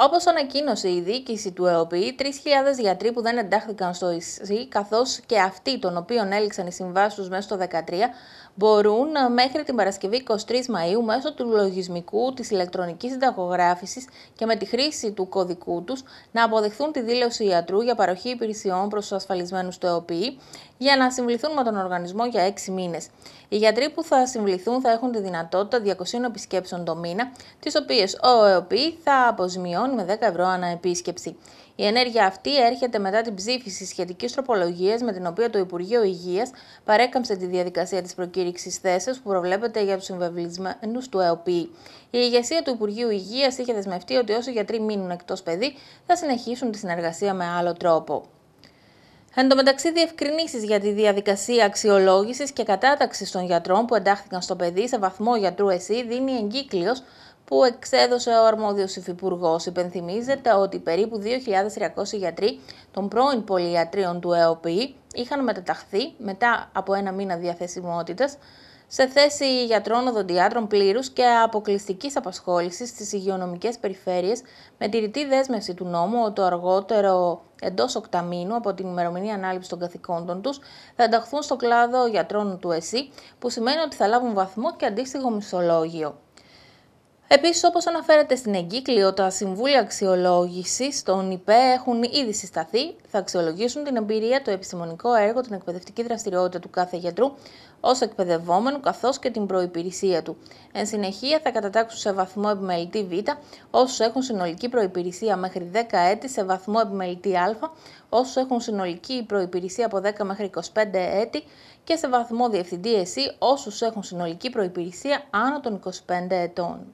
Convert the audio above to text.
Όπως ανακοίνωσε η διοίκηση του ΕΟΠΗ, 3.000 γιατροί που δεν εντάχθηκαν στο ΙΣΥ, καθώς και αυτοί των οποίων έληξαν οι συμβάσεις τους μέσα στο 2013, μπορούν ε, μέχρι την Παρασκευή 23 Μαου μέσω του λογισμικού της ηλεκτρονικής συνταγογράφησης και με τη χρήση του κωδικού τους να αποδεχθούν τη δήλωση ιατρού για παροχή υπηρεσιών προς τους ασφαλισμένους του ΕΟΠΗ για να συμβληθούν με τον οργανισμό για 6 μήνες. Οι γιατροί που θα συμβληθούν θα έχουν τη δυνατότητα 200 επισκέψεων το μήνα, τις οποίες ο ΕΟΠΗ θα αποζημιώνει με 10 ευρώ ανά επίσκεψη. Η ενέργεια αυτή έρχεται μετά την ψήφιση σχετικής τροπολογίας με την οποία το Υπουργείο Υγείας παρέκαμψε τη διαδικασία της προκήρυξης θέσεως που προβλέπεται για τους συμβεβλισμένου του ΕΟΠΗ. Η ηγεσία του Υπουργείου Υγείας είχε δεσμευτεί ότι όσοι γιατροί μείνουν εκτός παιδί θα συνεχίσουν τη συνεργασία με άλλο τρόπο. Εν τω μεταξύ, διευκρινήσεις για τη διαδικασία αξιολόγησης και κατάταξης των γιατρών που εντάχθηκαν στο παιδί σε βαθμό γιατρού ΕΣΥ δίνει εγκύκλιος που εξέδωσε ο αρμόδιος υφυπουργός. Υπενθυμίζεται ότι περίπου 2.300 γιατροί των πρώην πολυιατρίων του ΕΟΠΗ είχαν μεταταχθεί μετά από ένα μήνα διαθεσιμότητας σε θέση γιατρών οδοντιάτρων πλήρους και αποκλειστικής απασχόλησης στις υγειονομικές περιφέρειες με τη ρητή δέσμευση του νόμου το αργότερο εντός οκταμήνου από την ημερομηνία ανάληψης των καθηκόντων τους θα ενταχθούν στο κλάδο γιατρών του ΕΣΥ, που σημαίνει ότι θα λάβουν βαθμό και αντίστοιχο μισθολόγιο. Επίσης, όπως αναφέρεται στην εγκύκλιο, τα συμβούλια αξιολόγησης των ΙΠΕ έχουν ήδη συσταθεί. Θα αξιολογήσουν την εμπειρία, το επιστημονικό έργο, την εκπαιδευτική δραστηριότητα του κάθε γιατρού ως εκπαιδευόμενου, καθώς και την προπηρεσία του. Εν συνεχεία, θα κατατάξουν σε βαθμό επιμελητή Β όσους έχουν συνολική προπηρεσία μέχρι 10 έτη, σε βαθμό επιμελητή Α όσους έχουν συνολική προπηρεσία από 10 μέχρι 25 έτη και σε βαθμό διευθυντή ΕΣΥ όσους έχουν συνολική προπηρεσία άνω των 25 ετών.